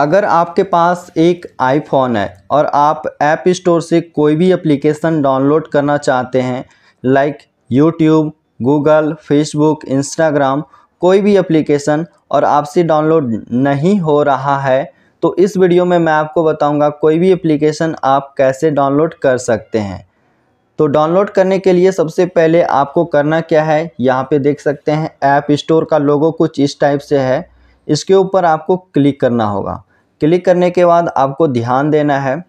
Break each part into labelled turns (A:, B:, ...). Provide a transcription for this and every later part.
A: अगर आपके पास एक आईफोन है और आप ऐप स्टोर से कोई भी एप्लीकेशन डाउनलोड करना चाहते हैं like YouTube Google Facebook Instagram कोई भी एप्लीकेशन और आपसे डाउनलोड नहीं हो रहा है तो इस वीडियो में मैं आपको बताऊंगा कोई भी एप्लीकेशन आप कैसे डाउनलोड कर सकते हैं तो डाउनलोड करने के लिए सबसे पहले आपको करना क्या है यहाँ पे देख सकते हैं ऐप स्टोर का लोगो कुछ इस टाइप से है इसके ऊपर आपको क्लिक करना होगा क्लिक करने के बाद आपको ध्यान देना है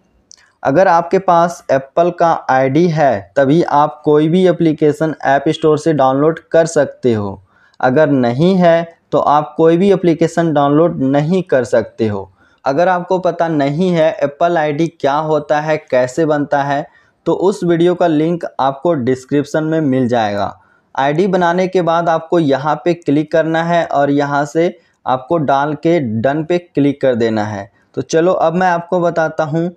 A: अगर आपके पास एप्पल का आईडी है तभी आप कोई भी एप्लीकेशन ऐप स्टोर से डाउनलोड कर सकते हो अगर नहीं है तो आप कोई भी एप्लीकेशन डाउनलोड नहीं कर सकते हो अगर आपको पता नहीं है एप्पल आईडी क्या होता है कैसे बनता है तो उस वीडियो का लिंक आपको डिस्क्रिप्शन में मिल जाएगा आईडी बनाने के बाद आपको यहाँ पे क्लिक करना है और यहाँ से आपको डाल के डन पे क्लिक कर देना है तो चलो अब मैं आपको बताता हूँ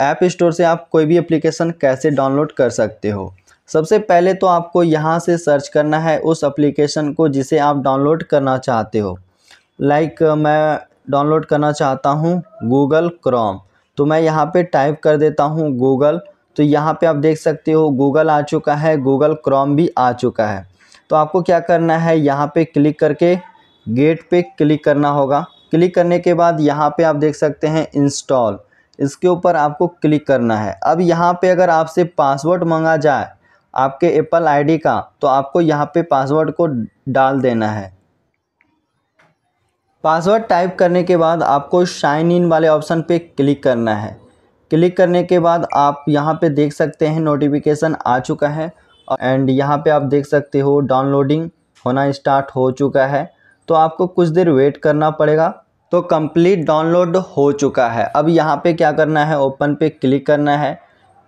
A: ऐप स्टोर से आप कोई भी एप्लीकेशन कैसे डाउनलोड कर सकते हो सबसे पहले तो आपको यहाँ से सर्च करना है उस एप्लीकेशन को जिसे आप डाउनलोड करना चाहते हो लाइक मैं डाउनलोड करना चाहता हूँ गूगल क्रोम तो मैं यहाँ पे टाइप कर देता हूँ गूगल तो यहाँ पे आप देख सकते हो गूगल आ चुका है गूगल क्रोम भी आ चुका है तो आपको क्या करना है यहाँ पे क्लिक करके गेट पे क्लिक करना होगा क्लिक करने के बाद यहाँ पे आप देख सकते हैं इंस्टॉल इसके ऊपर आपको क्लिक करना है अब यहाँ पे अगर आपसे पासवर्ड मंगा जाए आपके एप्पल आईडी का तो आपको यहाँ पे पासवर्ड को डाल देना है पासवर्ड टाइप करने के बाद आपको शाइन इन वाले ऑप्शन पे क्लिक करना है क्लिक करने के बाद आप यहाँ पे देख सकते हैं नोटिफिकेशन आ चुका है एंड यहाँ पे आप देख सकते हो डाउनलोडिंग होना स्टार्ट हो चुका है तो आपको कुछ देर वेट करना पड़ेगा तो कंप्लीट डाउनलोड हो चुका है अब यहाँ पे क्या करना है ओपन पे क्लिक करना है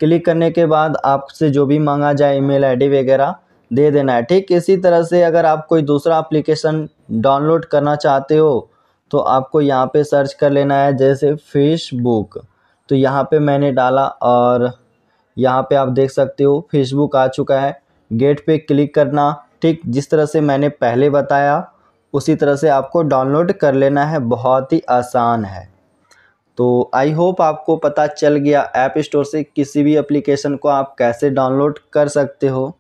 A: क्लिक करने के बाद आपसे जो भी मांगा जाए ईमेल आईडी वगैरह दे देना है ठीक इसी तरह से अगर आप कोई दूसरा एप्लीकेशन डाउनलोड करना चाहते हो तो आपको यहाँ पे सर्च कर लेना है जैसे फेसबुक तो यहाँ पे मैंने डाला और यहाँ पे आप देख सकते हो फेसबुक आ चुका है गेट पे क्लिक करना ठीक जिस तरह से मैंने पहले बताया उसी तरह से आपको डाउनलोड कर लेना है बहुत ही आसान है तो आई होप आपको पता चल गया ऐप स्टोर से किसी भी एप्लीकेशन को आप कैसे डाउनलोड कर सकते हो